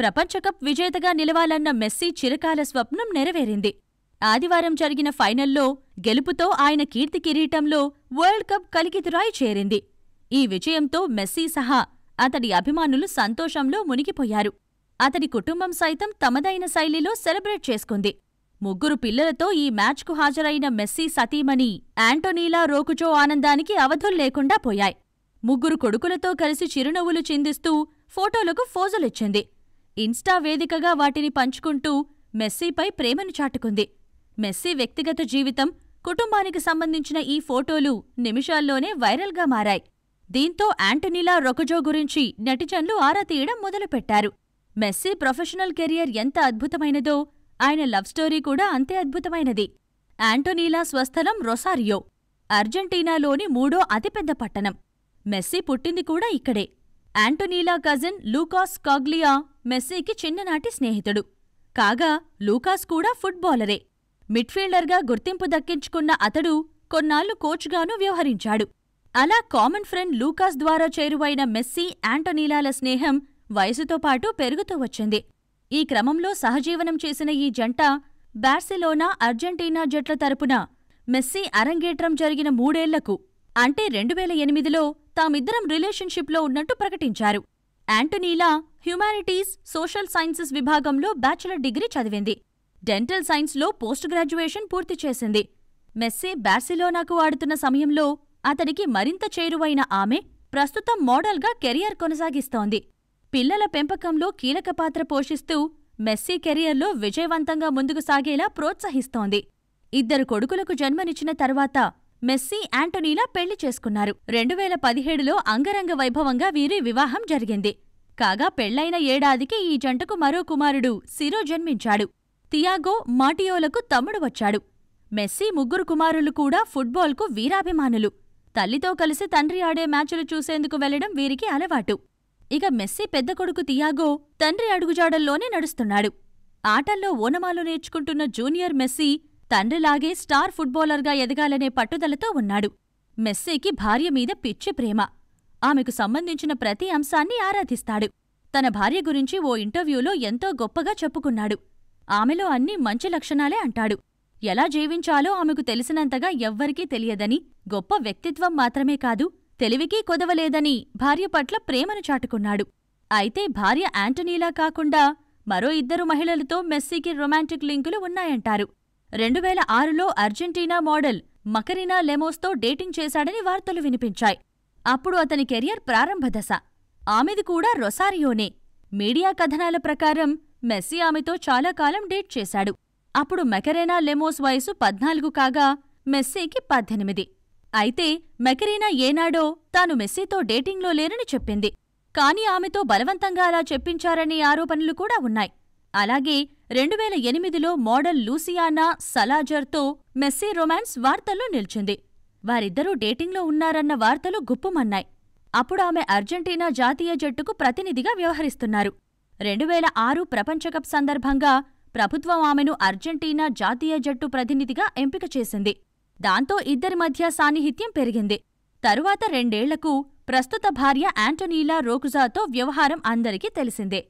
ప్రపంచకప్ విజేతగా నిలవాలన్న మెస్సీ చిరకాల స్వప్నం నెరవేరింది ఆదివారం జరిగిన ఫైనల్లో గెలుపుతో ఆయన కీర్తి కిరీటంలో వరల్డ్ కప్ కలికితురాయి చేరింది ఈ విజయంతో మెస్సీ సహా అతడి అభిమానులు సంతోషంలో మునిగిపోయారు అతడి కుటుంబం సైతం తమదైన శైలిలో సెలబ్రేట్ చేసుకుంది ముగ్గురు పిల్లలతో ఈ మ్యాచ్కు హాజరైన మెస్సీ సతీమణి ఆంటోనీలా రోకుజో ఆనందానికి అవధులు లేకుండా పోయాయి ముగ్గురు కొడుకులతో కలిసి చిరునవ్వులు చిందిస్తూ ఫోటోలకు ఫోజులిచ్చింది ఇన్స్టా వేదికగా వాటిని పంచుకుంటూ మెస్సీపై ప్రేమను చాటుకుంది. మెస్సీ వ్యక్తిగత జీవితం, కుటుంబానికి సంబంధించిన ఈ ఫోటోలు నిమిషాల్లోనే వైరల్గా మారాయి. దీంతో ఆంటనీలా రొకజో గురించి నెటిజన్లు ఆరా తీయడం మొదలుపెట్టారు. మెస్సీ ప్రొఫెషనల్ కెరియర్ ఎంత అద్భుతమైనదో, ఆయన లవ్ స్టోరీ కూడా అంతే అద్భుతమైనది. ఆంటోనీలా స్వస్థలం రొసారియో, అర్జెంటీనాలోని మూడో అతిపెద్ద పట్టణం. మెస్సీ పుట్టింది కూడా ఇక్కడే. యాంటోనీలా కజిన్ లూకాస్ కాగ్లియా మెస్సీకి చిన్ననాటి స్నేహితుడు కాగా లూకాస్ కూడా ఫుట్బాలరే మిడ్ఫీల్డర్గా గుర్తింపు దక్కించుకున్న అతడు కొన్నాళ్లు కోచ్గానూ వ్యవహరించాడు అలా కామన్ ఫ్రెండ్ లూకాస్ ద్వారా చేరువైన మెస్సీ యాంటోనీలాల స్నేహం వయసుతో పాటు పెరుగుతూ వచ్చింది ఈ క్రమంలో సహజీవనం చేసిన ఈ జంట బార్సిలోనా అర్జెంటీనా జట్ల తరపున మెస్సీ అరంగేట్రం జరిగిన మూడేళ్లకు అంటే రెండువేల ఎనిమిదిలో తామిద్దరం రిలేషన్షిప్లో ఉన్నట్టు ప్రకటించారు యాంటోనీలా హ్యుమానిటీస్ సోషల్ సైన్సెస్ విభాగంలో బ్యాచిలర్ డిగ్రీ చదివింది డెంటల్ సైన్స్లో పోస్ట్ గ్రాడ్యుయేషన్ పూర్తి చేసింది మెస్సే బార్సిలోనాకు ఆడుతున్న సమయంలో అతనికి మరింత చేరువైన ఆమె ప్రస్తుతం మోడల్గా కెరియర్ కొనసాగిస్తోంది పిల్లల పెంపకంలో కీలక పాత్ర పోషిస్తూ మెస్సీ కెరియర్లో విజయవంతంగా ముందుకు సాగేలా ప్రోత్సహిస్తోంది ఇద్దరు కొడుకులకు జన్మనిచ్చిన తర్వాత మెస్సీ ఆంటోనీలా పెళ్లి చేసుకున్నారు రెండు వేల పదిహేడులో అంగరంగ వైభవంగా వీరి వివాహం జరిగింది కాగా పెళ్లైన ఏడాదికి ఈ జంటకు మరో కుమారుడు సిరో జన్మించాడు తియాగో మాటియోలకు తమ్ముడు వచ్చాడు మెస్సీ ముగ్గురు కుమారులు కూడా ఫుట్బాల్కు వీరాభిమానులు తల్లితో కలిసి తండ్రి ఆడే మ్యాచులు చూసేందుకు వెళ్లడం వీరికి అలవాటు ఇక మెస్సీ పెద్ద కొడుకు తియాగో తండ్రి అడుగుజాడల్లోనే నడుస్తున్నాడు ఆటల్లో ఓనమాలు నేర్చుకుంటున్న జూనియర్ మెస్సీ తండ్రిలాగే స్టార్ ఫుట్బాలర్గా ఎదగాలనే పట్టుదలతో ఉన్నాడు మెస్సీకి భార్య మీద పిచ్చి ప్రేమ ఆమెకు సంబంధించిన ప్రతి అంశాన్ని ఆరాధిస్తాడు తన భార్య గురించి ఓ ఇంటర్వ్యూలో ఎంతో గొప్పగా చెప్పుకున్నాడు ఆమెలో అన్ని మంచి లక్షణాలే అంటాడు ఎలా జీవించాలో ఆమెకు తెలిసినంతగా ఎవ్వరికీ తెలియదని గొప్ప వ్యక్తిత్వం మాత్రమే కాదు తెలివికీ కొదవలేదని భార్య పట్ల ప్రేమను చాటుకున్నాడు అయితే భార్య యాంటనీలా కాకుండా మరో ఇద్దరు మహిళలతో మెస్సీకి రొమాంటిక్ లింకులు ఉన్నాయంటారు రెండు వేల ఆరులో అర్జెంటీనా మోడల్ మకరీనా లెమోస్తో డేటింగ్ చేశాడని వార్తలు వినిపించాయి అప్పుడు అతని కెరియర్ ప్రారంభదశ ఆమెది కూడా రొసారియోనే మీడియా కథనాల ప్రకారం మెస్సీ ఆమెతో చాలా కాలం డేట్ చేశాడు అప్పుడు మెకరేనా లెమోస్ వయసు పద్నాలుగు కాగా మెస్సీకి పద్దెనిమిది అయితే మెకరీనా ఏనాడో తాను మెస్సీతో డేటింగ్లో లేరని చెప్పింది కాని ఆమెతో బలవంతంగా అలా చెప్పించారనే ఆరోపణలు కూడా ఉన్నాయి అలాగే రెండు వేల ఎనిమిదిలో మోడల్ లూసియానా సలాజర్తో మెస్సీ రొమాన్స్ వార్తల్లో నిలిచింది వారిద్దరూ డేటింగ్లో ఉన్నారన్న వార్తలు గుప్పుమన్నాయి అప్పుడు ఆమె అర్జెంటీనా జాతీయ జట్టుకు ప్రతినిధిగా వ్యవహరిస్తున్నారు రెండు వేల ఆరు ప్రపంచకప్ సందర్భంగా ప్రభుత్వం ఆమెను అర్జెంటీనా జాతీయ జట్టు ప్రతినిధిగా ఎంపిక చేసింది దాంతో ఇద్దరి మధ్య సాన్నిహిత్యం పెరిగింది తరువాత రెండేళ్లకు ప్రస్తుత భార్య ఆంటోనీలా రోకుజాతో వ్యవహారం అందరికీ తెలిసిందే